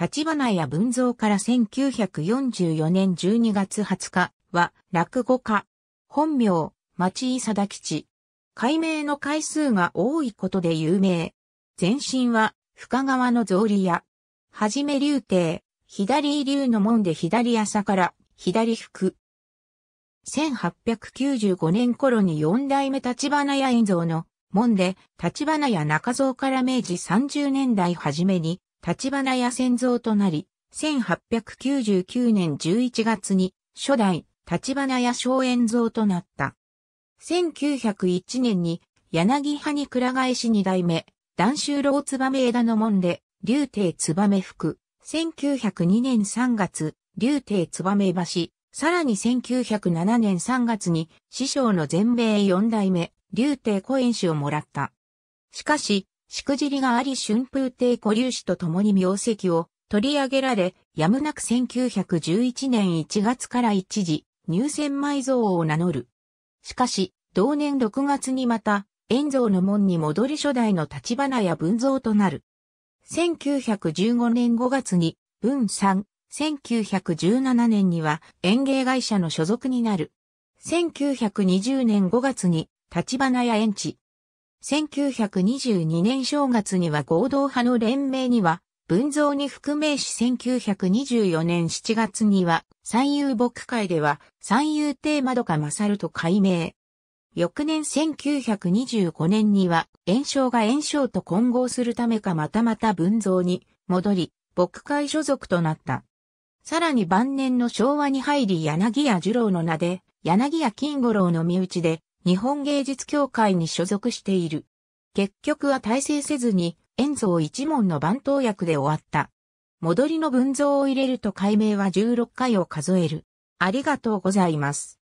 立花や文蔵から1944年12月20日は落語家。本名、町井貞吉。改名の回数が多いことで有名。前身は深川の草履屋。はじめ竜亭、左竜の門で左朝から左福。1895年頃に四代目立花屋円蔵の門で立花屋中蔵から明治30年代初めに立花屋先蔵となり、1899年11月に初代立花屋小園蔵となった。1901年に柳葉に倉返し二代目、段州楼燕枝の門で、竜亭燕福。1902年3月、竜亭燕橋。さらに1907年3月に師匠の全米四代目、竜亭小園氏をもらった。しかし、しくじりがあり春風亭古流氏と共に名跡を取り上げられ、やむなく1911年1月から一時、入選埋蔵を名乗る。しかし、同年6月にまた、円蔵の門に戻り初代の立花や文蔵となる。1915年5月に、文3、1917年には園芸会社の所属になる。1920年5月に、立花や園地、1922年正月には合同派の連盟には、文蔵に含めし1924年7月には、三遊牧会では、三遊亭窓か勝ると改名。翌年1925年には、炎症が炎症と混合するためかまたまた文蔵に戻り、牧会所属となった。さらに晩年の昭和に入り柳家二郎の名で、柳家金五郎の身内で、日本芸術協会に所属している。結局は大成せずに、遠奏一門の番頭役で終わった。戻りの文蔵を入れると解明は16回を数える。ありがとうございます。